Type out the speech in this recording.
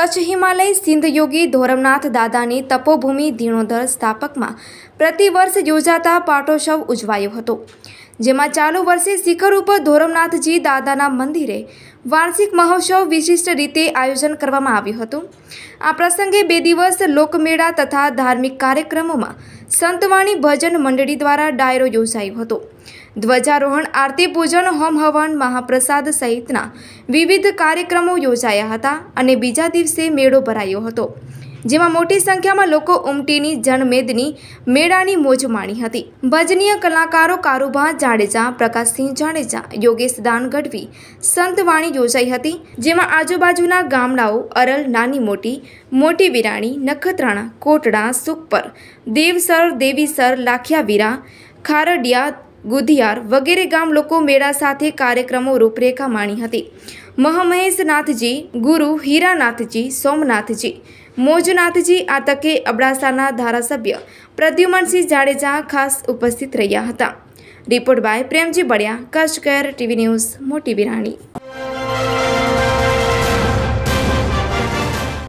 કચ્છ હિમાલય સિંધ સિંધયોગી ધોરમનાથ દાદાની તપોભૂમિ ધીણોધર સ્થાપકમાં પ્રતિવર્ષ યોજાતા પાટોત્સવ ઉજવાયો હતો જેમાં ચાલુ વર્ષે શિખર ઉપર ધોરમનાથજી દાદાના મંદિરે વાર્ષિક મહોત્સવ વિશિષ્ટ રીતે આયોજન કરવામાં આવ્યું હતું આ પ્રસંગે બે દિવસ લોકમેળા તથા ધાર્મિક કાર્યક્રમોમાં સંતવાણી ભજન મંડળી દ્વારા ડાયરો યોજાયો હતો ધ્વજારોહણ આરતી પૂજન હોમ હવન મહાપ્રસાદ સહિતના વિવિધ કાર્યક્રમો યોજાયા હતા અને બીજા દિવસે મેળો ભરાયો હતો જેમાં મોટી સંખ્યામાં લોકો ઉમટીની જનમેદની મેળાની મોજ માણી હતી ભજનીય કલાકારો કારુભા જાડેજા પ્રકાશસિંહ જાડેજા યોગેશ દાન ગઢવી સંતવાણી યોજાઈ હતી જેમાં આજુબાજુના ગામડાઓ અરલ નાની મોટી મોટી વિરાણી નખત્રાણા કોટડા સુખપર દેવસર દેવીસર લાખિયાવીરા ખારડિયા ગુધિયાર વગેરે ગામ લોકો મેળા સાથે કાર્યક્રમો રૂપરેખા માણી હતી મહામહેશનાથજી ગુરુ હીરાનાથજી સોમનાથજી મોજનાથજી આ તકે અબડાસાના ધારાસભ્ય પ્રદ્યુમનસિંહ જાડેજા ખાસ ઉપસ્થિત રહ્યા હતા report by Premji Baliya Kutch care TV news Moti Virani